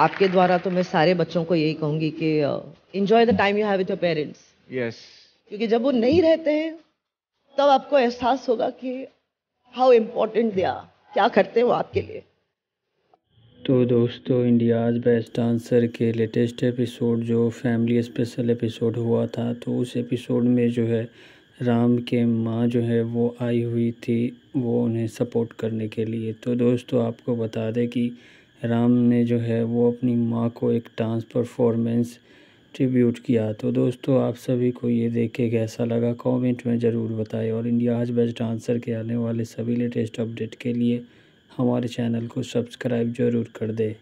आपके द्वारा तो मैं सारे बच्चों को यही कहूँगी कि enjoy the time you have with your parents yes क्योंकि जब वो नहीं रहते हैं तब आपको एहसास होगा कि हाउ इम्पोर्टेंट दिया क्या करते हैं वो आपके लिए तो दोस्तों इंडियाज़ बेस्ट डांसर के लेटेस्ट एपिसोड जो फैमिली स्पेशल एपिसोड हुआ था तो उस एपिसोड में जो है राम के माँ जो है वो आई हुई थी वो उन्हें सपोर्ट करने के लिए तो दोस्तों आपको बता दें कि राम ने जो है वो अपनी माँ को एक डांस परफॉर्मेंस ट्रिब्यूट किया तो दोस्तों आप सभी को ये देख के कैसा लगा कमेंट में ज़रूर बताएं और इंडिया आज बेस्ट डांसर के आने वाले सभी लेटेस्ट अपडेट के लिए हमारे चैनल को सब्सक्राइब ज़रूर कर दें